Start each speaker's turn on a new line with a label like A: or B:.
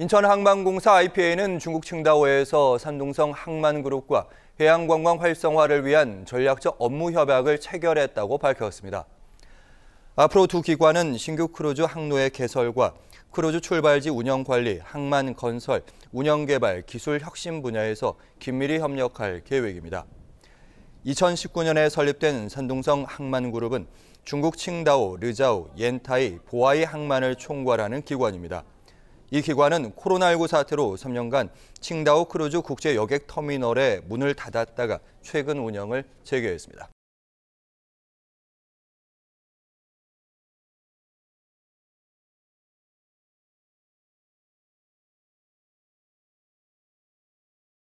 A: 인천항만공사 IPA는 중국 칭다오에서 산둥성 항만그룹과 해양관광 활성화를 위한 전략적 업무 협약을 체결했다고 밝혔습니다. 앞으로 두 기관은 신규 크루즈 항로의 개설과 크루즈 출발지 운영 관리, 항만 건설, 운영 개발, 기술 혁신 분야에서 긴밀히 협력할 계획입니다. 2019년에 설립된 산둥성 항만그룹은 중국 칭다오, 르자오, 옌타이, 보아이 항만을 총괄하는 기관입니다. 이 기관은 코로나19 사태로 3년간 칭다오 크루즈 국제 여객 터미널의 문을 닫았다가 최근 운영을 재개했습니다.